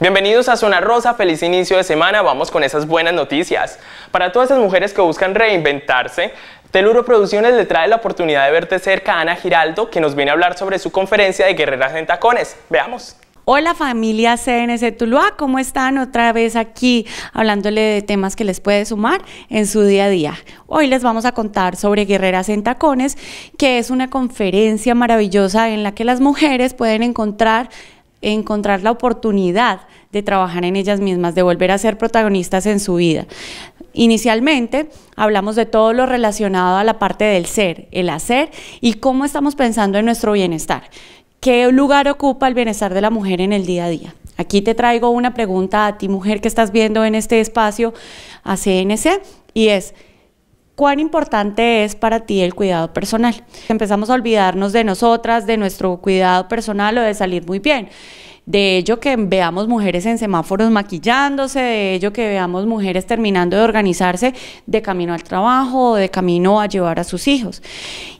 Bienvenidos a Zona Rosa, feliz inicio de semana, vamos con esas buenas noticias. Para todas esas mujeres que buscan reinventarse, Teluro Producciones le trae la oportunidad de verte cerca a Ana Giraldo, que nos viene a hablar sobre su conferencia de Guerreras en Tacones. Veamos. Hola familia CNC Tuluá, ¿cómo están? Otra vez aquí hablándole de temas que les puede sumar en su día a día. Hoy les vamos a contar sobre Guerreras en Tacones, que es una conferencia maravillosa en la que las mujeres pueden encontrar encontrar la oportunidad de trabajar en ellas mismas, de volver a ser protagonistas en su vida. Inicialmente hablamos de todo lo relacionado a la parte del ser, el hacer y cómo estamos pensando en nuestro bienestar. ¿Qué lugar ocupa el bienestar de la mujer en el día a día? Aquí te traigo una pregunta a ti, mujer que estás viendo en este espacio a CNC, y es, ¿Cuán importante es para ti el cuidado personal? Empezamos a olvidarnos de nosotras, de nuestro cuidado personal o de salir muy bien. De ello que veamos mujeres en semáforos maquillándose, de ello que veamos mujeres terminando de organizarse de camino al trabajo o de camino a llevar a sus hijos.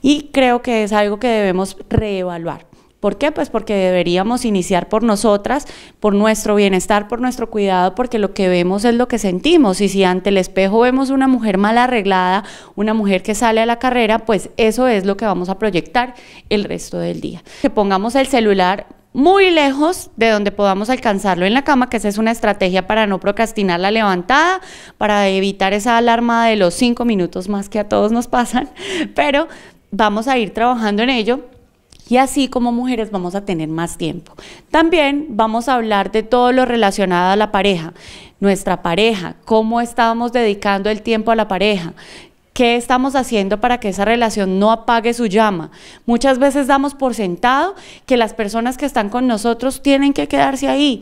Y creo que es algo que debemos reevaluar. ¿Por qué? Pues porque deberíamos iniciar por nosotras, por nuestro bienestar, por nuestro cuidado, porque lo que vemos es lo que sentimos. Y si ante el espejo vemos una mujer mal arreglada, una mujer que sale a la carrera, pues eso es lo que vamos a proyectar el resto del día. Que pongamos el celular muy lejos de donde podamos alcanzarlo en la cama, que esa es una estrategia para no procrastinar la levantada, para evitar esa alarma de los cinco minutos más que a todos nos pasan, pero vamos a ir trabajando en ello y así como mujeres vamos a tener más tiempo. También vamos a hablar de todo lo relacionado a la pareja, nuestra pareja, cómo estamos dedicando el tiempo a la pareja, ¿Qué estamos haciendo para que esa relación no apague su llama? Muchas veces damos por sentado que las personas que están con nosotros tienen que quedarse ahí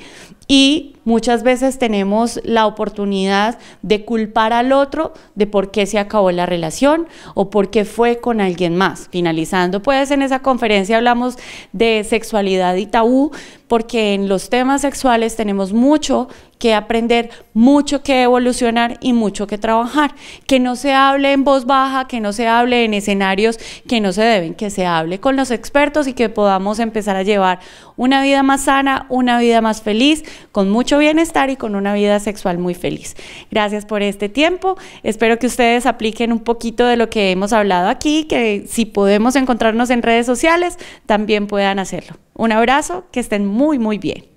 y muchas veces tenemos la oportunidad de culpar al otro de por qué se acabó la relación o por qué fue con alguien más. Finalizando, pues en esa conferencia hablamos de sexualidad y tabú, porque en los temas sexuales tenemos mucho que aprender, mucho que evolucionar y mucho que trabajar. Que no se hable en voz baja, que no se hable en escenarios que no se deben, que se hable con los expertos y que podamos empezar a llevar una vida más sana, una vida más feliz, con mucho bienestar y con una vida sexual muy feliz. Gracias por este tiempo. Espero que ustedes apliquen un poquito de lo que hemos hablado aquí, que si podemos encontrarnos en redes sociales, también puedan hacerlo. Un abrazo, que estén muy, muy bien.